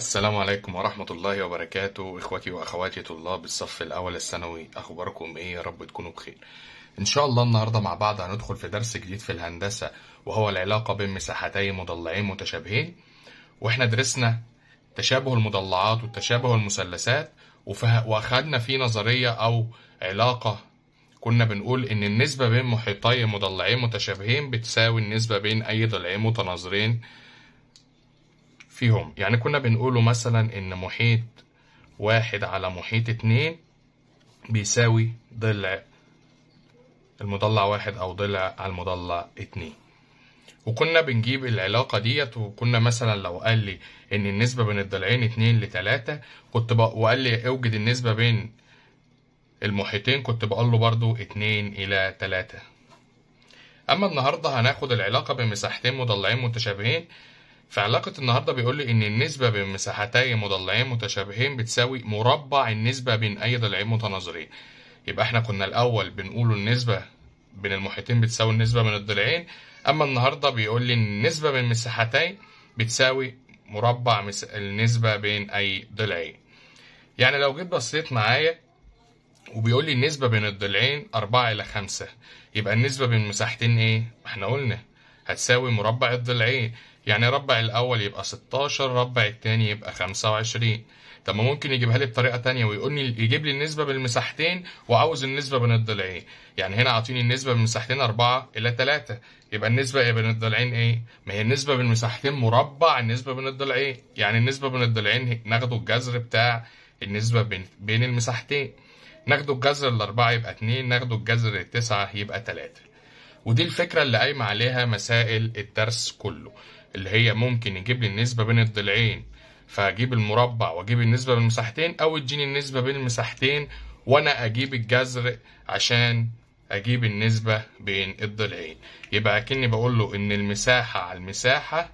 السلام عليكم ورحمة الله وبركاته إخوتي وأخواتي طلاب الصف الأول الثانوي أخباركم إيه يا رب تكونوا بخير إن شاء الله النهاردة مع بعض هندخل في درس جديد في الهندسة وهو العلاقة بين مساحتي مضلعين متشابهين وإحنا درسنا تشابه المضلعات وتشابه المثلثات وأخدنا فيه نظرية أو علاقة كنا بنقول إن النسبة بين محيطي مضلعين متشابهين بتساوي النسبة بين أي ضلعين متناظرين فيهم يعني كنا بنقوله مثلا ان محيط واحد على محيط اتنين بيساوي ضلع المضلع واحد او ضلع على المضلع اتنين وكنا بنجيب العلاقة ديت وكنا مثلا لو قال لي ان النسبة بين الضلعين اتنين لتلاتة كنت بق... وقال لي اوجد النسبة بين المحيطين كنت بقول له برضو اتنين الى تلاتة اما النهاردة هناخد العلاقة بين مساحتين مضلعين متشابهين في علاقة النهاردة بيقول لي إن النسبة بين مساحتي مضلعين متشابهين بتساوي مربع النسبة بين أي ضلعين متناظرين يبقى إحنا كنا الأول بنقول النسبة بين المحيطين بتساوي النسبة من الضلعين أما النهاردة بيقول لي إن النسبة بين مساحتي بتساوي مربع النسبة بين أي ضلعين يعني لو جيت بصيت معايا وبيقول لي النسبة بين الضلعين أربعة إلى خمسة يبقى النسبة بين مساحتين إيه؟ إحنا قلنا هتساوي مربع الضلعين يعني ربع الأول يبقى 16 ربع التاني يبقى 25 طب ما ممكن يجيبها لي بطريقة تانية ويقول لي يجيب لي النسبة بالمساحتين وعاوز النسبة بين الضلعين يعني هنا عاطيني النسبة بالمساحتين 4 إلى 3 يبقى النسبة إيه بين الضلعين إيه؟ ما هي النسبة بالمساحتين مربع النسبة بين الضلعين يعني النسبة بين الضلعين ناخده الجذر بتاع النسبة بين بين المساحتين ناخده الجذر الأربعة يبقى 2 ناخده الجذر التسعة يبقى 3 ودي الفكرة اللي قايمة عليها مسائل الدرس كله اللي هي ممكن يجيب لي النسبة بين الضلعين فاجيب المربع واجيب النسبة بين المساحتين او اديني النسبة بين المساحتين وانا اجيب الجذر عشان اجيب النسبة بين الضلعين يبقى اكني بقول له ان المساحة على المساحة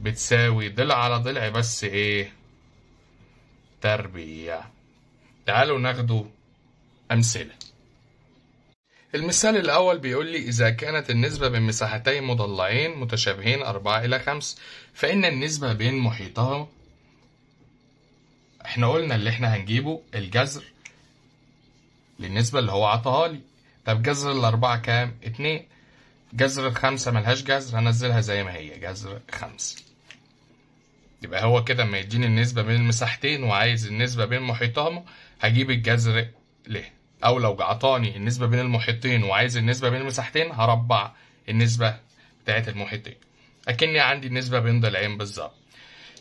بتساوي ضلع على ضلع بس ايه تربيع تعالوا ناخده امثله المثال الأول بيقول لي إذا كانت النسبة بين مساحتي مضلعين متشابهين 4 إلى 5 فإن النسبة بين محيطها إحنا قلنا اللي إحنا هنجيبه الجذر للنسبة اللي هو عطاها لي طب جذر الأربعة كام؟ اتنين جذر الخمسة ملهاش جذر هنزلها زي ما هي جذر خمسة يبقى هو كده ما يديني النسبة بين المساحتين وعايز النسبة بين محيطهم هجيب الجذر ليه او لو عطاني النسبه بين المحيطين وعايز النسبه بين المساحتين هربع النسبه بتاعت المحيطين اكني عندي النسبه بين ضلعين بالظبط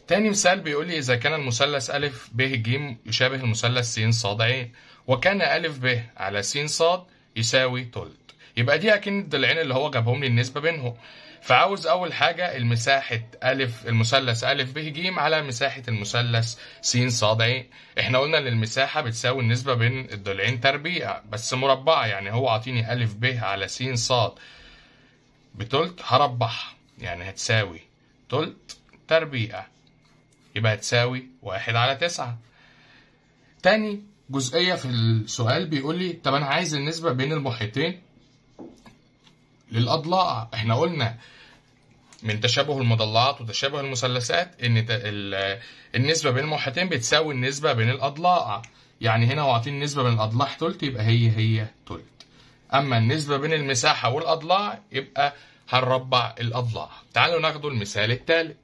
تاني مثال بيقول لي اذا كان المثلث ا ب ج يشابه المثلث س ص ع وكان ا ب على س ص يساوي تلت يبقى دي اكن الضلعين اللي هو جابهم لي النسبه بينهم فعاوز اول حاجه المساحه الف المثلث الف ب ج على مساحه المثلث س ص ع احنا قلنا ان المساحه بتساوي النسبه بين الضلعين تربيع بس مربعه يعني هو عاطيني الف ب على س ص بتلت هربعها يعني هتساوي تلت تربيع يبقى هتساوي واحد على تسعة تاني جزئية في السؤال بيقول لي طب أنا عايز النسبة بين المحيطين للاضلاع احنا قلنا من تشابه المضلعات وتشابه المثلثات ان النسبه بين المحيطين بتساوي النسبه بين الاضلاع يعني هنا هو عاطين النسبه بين الاضلاع تلت يبقى هي هي تلت اما النسبه بين المساحه والاضلاع يبقى هنربع الاضلاع تعالوا ناخدوا المثال الثالث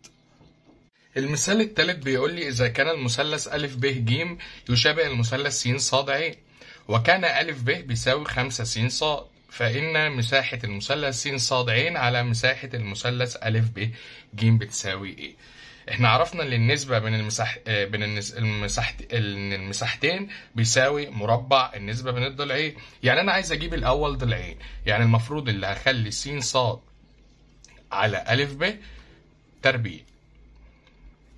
المثال الثالث بيقول لي اذا كان المثلث ا ب ج يشابه المثلث س ص ع وكان ا ب بيساوي 5 س ص فإن مساحة المثلث س ص ع على مساحة المثلث أ ب ج بتساوي إيه احنا عرفنا ان النسبه بين المساح بين ان المساحتين بيساوي مربع النسبه بين الضلعين يعني انا عايز اجيب الاول ضلعين يعني المفروض اللي هخلي س ص على ا ب تربيع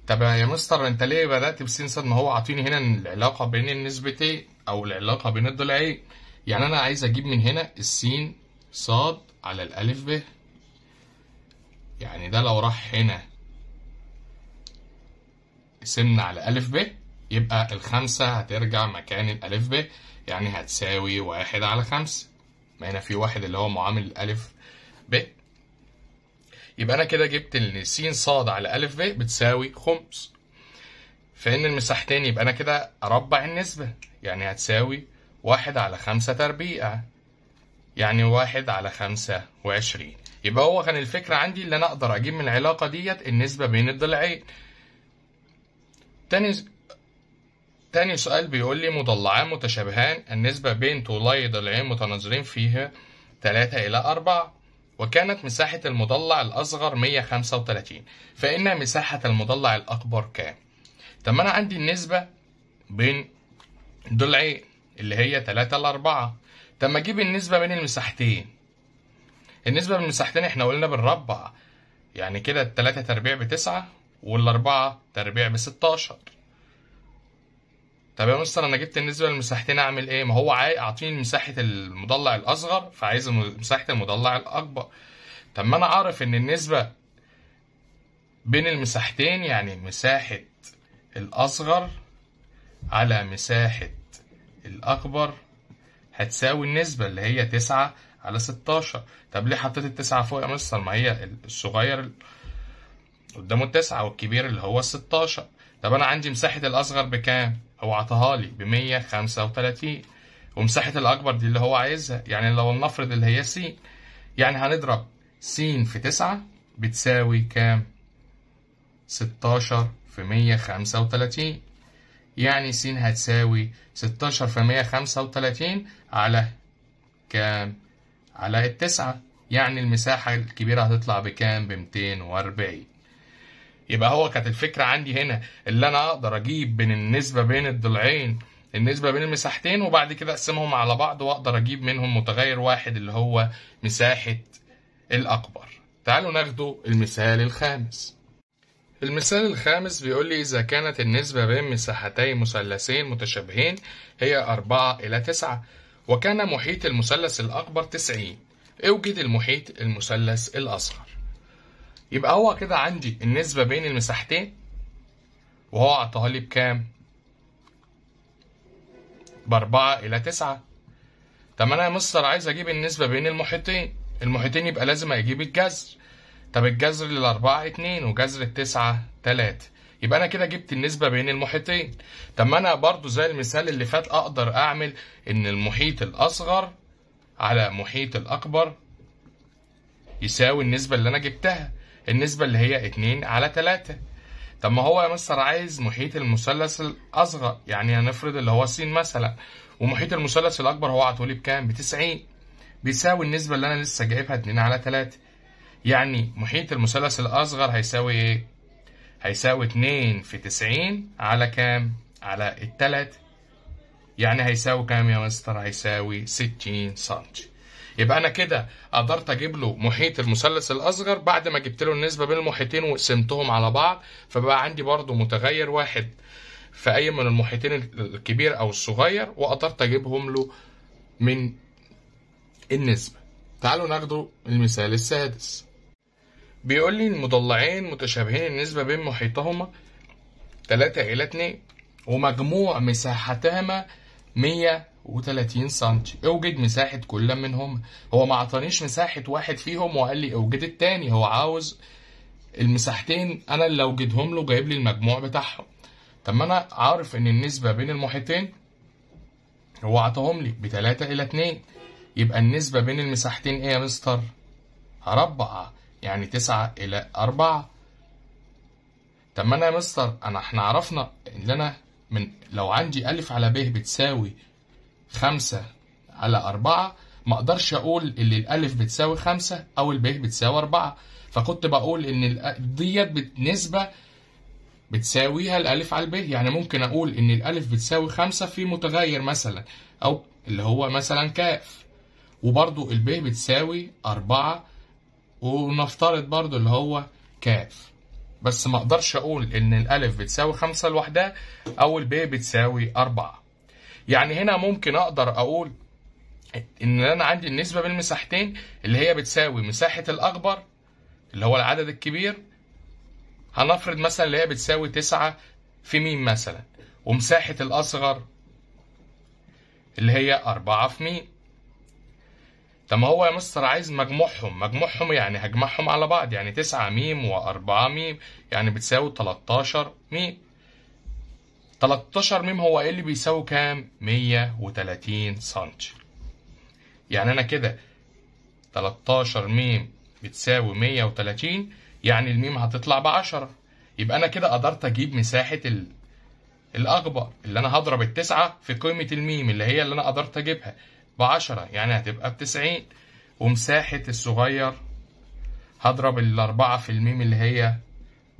طب يا مستر انت ليه بدات بس ص ما هو عاطيني هنا العلاقه بين النسبتين او العلاقه بين الضلعين يعني انا عايز اجيب من هنا السين صاد على الالف ب يعني ده لو راح هنا سن على ألف ب يبقى الخمسة هترجع مكان الألف ب يعني هتساوي واحد على خمسة ما هنا في واحد اللي هو معامل الألف ب يبقى أنا كده جبت إن س ص على ألف ب بتساوي خمس فإن المساحتين يبقى أنا كده أربع النسبة يعني هتساوي واحد على خمسة تربيع يعني واحد على خمسة وعشرين يبقى هو كان الفكرة عندي اللي أنا أقدر أجيب من العلاقة ديت النسبة بين الضلعين تاني تاني سؤال بيقول لي مضلعان متشابهان النسبة بين طولي ضلعين متناظرين فيها تلاتة إلى أربعة وكانت مساحة المضلع الأصغر مية خمسة وتلاتين فإن مساحة المضلع الأكبر كام؟ طب أنا عندي النسبة بين ضلعين اللي هي 3 ل 4 طب ما اجيب النسبة بين المساحتين النسبة بين المساحتين احنا قلنا بنربع يعني كده 3 تربيع بتسعة والأربعة تربيع بستاشر طب يا مستر أنا جبت النسبة للمساحتين أعمل إيه؟ ما هو عاي... عاطيني مساحة المضلع الأصغر فعايز مساحة المضلع الأكبر طب ما أنا أعرف إن النسبة بين المساحتين يعني مساحة الأصغر على مساحة الأكبر هتساوي النسبة اللي هي تسعة على ستاشر طب ليه حطيت التسعة فوق يا مستر ما هي الصغير قدامه التسعة والكبير اللي هو الستاشر طب أنا عندي مساحة الأصغر بكام؟ هو عطاها لي بمية خمسة وتلاتين ومساحة الأكبر دي اللي هو عايزها يعني لو نفرض اللي هي س يعني هنضرب س في تسعة بتساوي كام؟ ستاشر في مية خمسة وتلاتين يعني س هتساوي 16 في 135 على كام؟ على التسعة يعني المساحة الكبيرة هتطلع بكام؟ ب 240 يبقى هو كانت الفكرة عندي هنا اللي أنا أقدر أجيب بين النسبة بين الضلعين النسبة بين المساحتين وبعد كده أقسمهم على بعض وأقدر أجيب منهم متغير واحد اللي هو مساحة الأكبر تعالوا ناخدوا المثال الخامس المثال الخامس بيقول لي إذا كانت النسبة بين مساحتي مثلثين متشابهين هي أربعة إلى تسعة وكان محيط المثلث الأكبر تسعين اوجد المحيط المثلث الأصغر يبقى هو كده عندي النسبة بين المساحتين وهو أعطاها لي بكام؟ بأربعة إلى تسعة طب أنا يا مستر عايز أجيب النسبة بين المحيطين المحيطين يبقى لازم أجيب الجذر طب الجذر للأربعة اتنين وجذر التسعة تلاتة يبقى أنا كده جبت النسبة بين المحيطين طب ما أنا برضو زي المثال اللي فات أقدر أعمل إن المحيط الأصغر على محيط الأكبر يساوي النسبة اللي أنا جبتها النسبة اللي هي اتنين على تلاتة طب ما هو يا مستر عايز محيط المثلث الأصغر يعني هنفرض اللي هو س مثلا ومحيط المثلث الأكبر هو عطولي بكام؟ بتسعين بيساوي النسبة اللي أنا لسه جايبها اتنين على تلاتة يعني محيط المثلث الأصغر هيساوي إيه؟ هيساوي 2 في 90 على كام؟ على التلاتة يعني هيساوي كام يا مستر؟ هيساوي 60 سنتي يبقى أنا كده قدرت أجيب له محيط المثلث الأصغر بعد ما جبت له النسبة بين المحيطين وقسمتهم على بعض فبقى عندي برضه متغير واحد في أي من المحيطين الكبير أو الصغير وقدرت أجيبهم له من النسبة تعالوا ناخدوا المثال السادس بيقول لي المضلعين متشابهين النسبة بين محيطهما 3 إلى 2 ومجموع مساحتهما 130 سم اوجد مساحة كل منهما هو ما عطانيش مساحة واحد فيهم وقال لي اوجد التاني هو عاوز المساحتين انا اللي اوجدهم له جايب لي المجموع بتاعهم طب ما انا عارف ان النسبة بين المحيطين هو عطاهم لي بتلاتة الى اتنين يبقى النسبة بين المساحتين ايه يا مستر؟ اربعة يعني تسعة إلى أربعة طب ما أنا يا مستر أنا إحنا عرفنا إن أنا من لو عندي ألف على ب بتساوي خمسة على أربعة ما أقدرش أقول إن الألف بتساوي خمسة أو الب بتساوي أربعة فكنت بقول إن ديت نسبة بتساويها الألف على الب يعني ممكن أقول إن الألف بتساوي خمسة في متغير مثلا أو اللي هو مثلا كاف وبرضو الب بتساوي أربعة ونفترض برضو اللي هو كاف بس ما اقدرش اقول ان الالف بتساوي خمسة لوحدها او الب بتساوي اربعة يعني هنا ممكن اقدر اقول ان انا عندي النسبة بين المساحتين اللي هي بتساوي مساحة الاكبر اللي هو العدد الكبير هنفرض مثلا اللي هي بتساوي تسعة في مين مثلا ومساحة الاصغر اللي هي أربعة في مين طب ما هو يا مستر عايز مجموعهم مجموعهم يعني هجمعهم على بعض يعني 9 م و4 ميم يعني بتساوي 13 م 13 م هو ايه اللي بيساوي كام 130 سنتي يعني انا كده 13 م بتساوي 130 يعني الميم هتطلع ب 10 يبقى انا كده قدرت اجيب مساحه ال... الاغبر اللي انا هضرب التسعه في قيمه الميم اللي هي اللي انا قدرت اجيبها بعشرة يعني هتبقى بتسعين ومساحة الصغير هضرب الأربعة في الميم اللي هي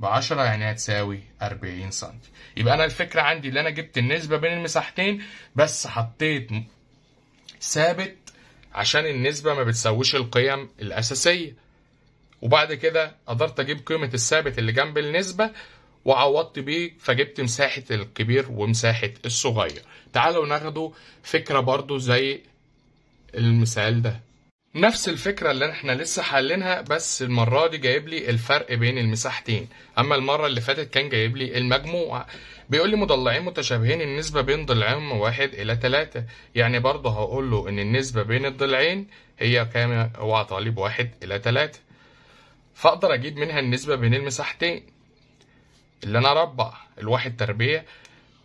بعشرة يعني هتساوي أربعين سنتي يبقى أنا الفكرة عندي اللي أنا جبت النسبة بين المساحتين بس حطيت ثابت عشان النسبة ما بتساويش القيم الأساسية وبعد كده قدرت أجيب قيمة الثابت اللي جنب النسبة وعوضت بيه فجبت مساحة الكبير ومساحة الصغير تعالوا ناخدوا فكرة برضو زي المثال ده نفس الفكرة اللي احنا لسه حلينها بس المرة دي جايب لي الفرق بين المساحتين أما المرة اللي فاتت كان جايب لي المجموع بيقول لي مضلعين متشابهين النسبة بين ضلعين واحد إلى تلاتة يعني برضه هقول له إن النسبة بين الضلعين هي كام هو عطالي بواحد إلى تلاتة فأقدر أجيب منها النسبة بين المساحتين اللي أنا أربع الواحد تربيع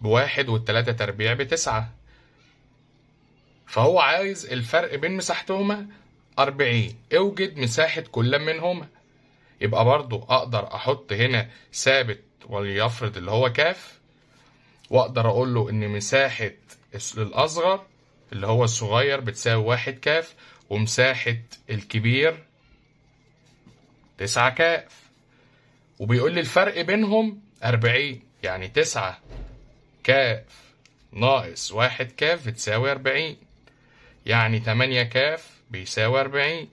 بواحد والتلاتة تربيع بتسعة فهو عايز الفرق بين مساحتهما 40 اوجد مساحة كل منهما يبقى برضو اقدر احط هنا ثابت وليفرض اللي هو كاف واقدر اقول له ان مساحة الاصغر اللي هو الصغير بتساوي واحد كاف ومساحة الكبير تسعة كاف وبيقول لي الفرق بينهم أربعين يعني تسعة كاف ناقص واحد كاف بتساوي أربعين يعني 8 كاف بيساوي 40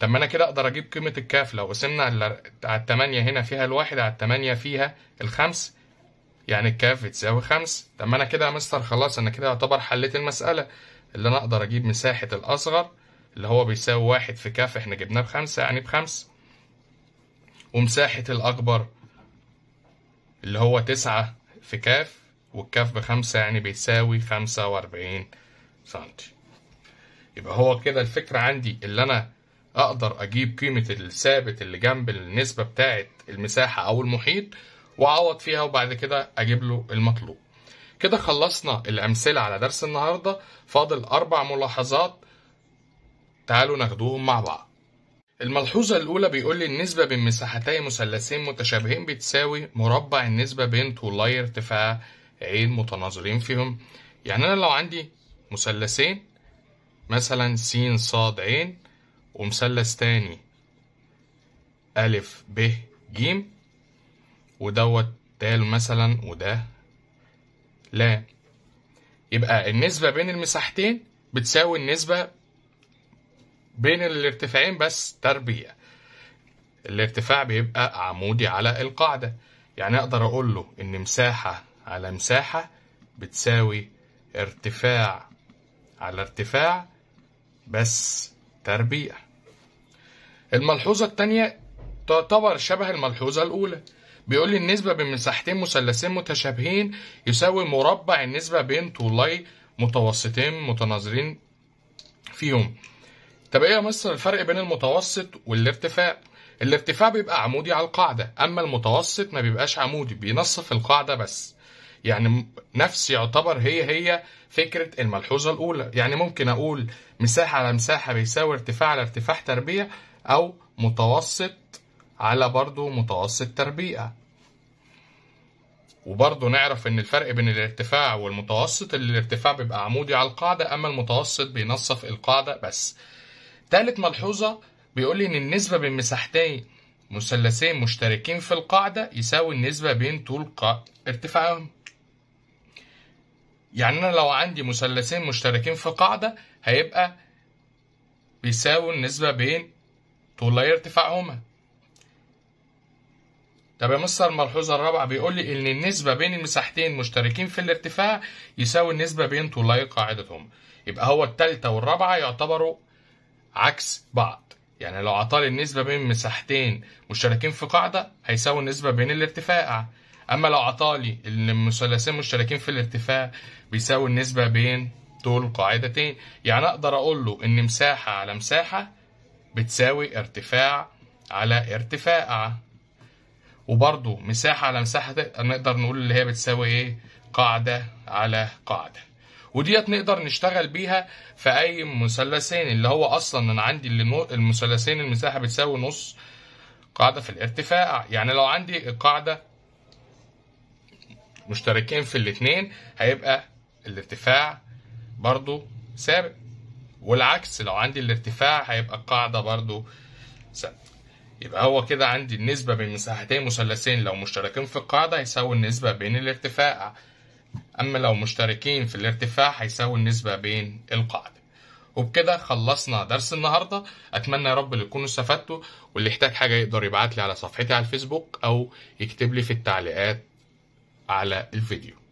طب ما انا كده اقدر اجيب قيمه الكاف لو قسمنا على التمانية هنا فيها الواحد على التمانية فيها الخمس يعني الكاف بتساوي خمس طب ما انا كده يا مستر خلاص انا كده يعتبر حليت المساله اللي انا اقدر اجيب مساحه الاصغر اللي هو بيساوي واحد في كاف احنا جبناه بخمسة يعني بخمس ومساحة الأكبر اللي هو تسعة في كاف والكاف بخمسة يعني بيساوي خمسة وأربعين سنتي يبقى هو كده الفكرة عندي اللي أنا أقدر أجيب قيمة الثابت اللي جنب النسبة بتاعة المساحة أو المحيط وأعوض فيها وبعد كده أجيب له المطلوب. كده خلصنا الأمثلة على درس النهاردة فاضل أربع ملاحظات تعالوا ناخدوهم مع بعض. الملحوظة الأولى بيقول لي النسبة بين مساحتي مثلثين متشابهين بتساوي مربع النسبة بين طولي ارتفاع عين متناظرين فيهم يعني أنا لو عندي مثلثين مثلا س ص ع ومثلث تاني أ ب ج ودوت د مثلا وده لا يبقى النسبة بين المساحتين بتساوي النسبة بين الارتفاعين بس تربيع الارتفاع بيبقى عمودي على القاعدة يعني أقدر أقول له إن مساحة على مساحة بتساوي ارتفاع على ارتفاع بس تربيع الملحوظة التانية تعتبر شبه الملحوظة الأولى بيقول لي النسبة بين مساحتين مثلثين متشابهين يساوي مربع النسبة بين طولي متوسطين متناظرين فيهم طب ايه يا مصر الفرق بين المتوسط والارتفاع؟ الارتفاع بيبقى عمودي على القاعدة أما المتوسط ما بيبقاش عمودي بينصف القاعدة بس يعني نفس يعتبر هي هي فكرة الملحوظة الأولى يعني ممكن أقول مساحة على مساحة بيساوي ارتفاع على ارتفاع تربيع أو متوسط على برضو متوسط تربيع وبرضه نعرف ان الفرق بين الارتفاع والمتوسط الارتفاع بيبقى عمودي على القاعدة اما المتوسط بينصف القاعدة بس تالت ملحوظة بيقول لي ان النسبة بين مساحتين مثلثين مشتركين في القاعدة يساوي النسبة بين طول ارتفاعهم يعني أنا لو عندي مثلثين مشتركين في قاعدة هيبقى بيساوي النسبة بين طولي ارتفاعهما طب يا مستر ملحوظة الرابعة بيقول لي إن النسبة بين المساحتين مشتركين في الارتفاع يساوي النسبة بين طولي قاعدتهم يبقى هو التالتة والرابعة يعتبروا عكس بعض يعني لو عطالي النسبة بين مساحتين مشتركين في قاعدة هيساوي النسبة بين الارتفاع أما لو عطالي إن المثلثين مشتركين في الارتفاع بيساوي النسبة بين طول القاعدتين يعني أقدر أقول له إن مساحة على مساحة بتساوي ارتفاع على ارتفاع وبرضو مساحة على مساحة نقدر نقول اللي هي بتساوي إيه قاعدة على قاعدة وديت نقدر نشتغل بيها في أي مثلثين اللي هو أصلا أنا عندي المثلثين المساحة بتساوي نص قاعدة في الارتفاع يعني لو عندي قاعدة مشتركين في الاتنين هيبقى الارتفاع برضو ثابت والعكس لو عندي الارتفاع هيبقى القاعدة برضو ثابتة يبقى هو كده عندي النسبة بين مساحتين مثلثين لو مشتركين في القاعدة هيساوي النسبة بين الارتفاع أما لو مشتركين في الارتفاع هيساوي النسبة بين القاعدة وبكده خلصنا درس النهاردة أتمنى يا رب اللي تكونوا استفدتوا واللي يحتاج حاجة يقدر يبعت لي على صفحتي على الفيسبوك أو يكتب لي في التعليقات على الفيديو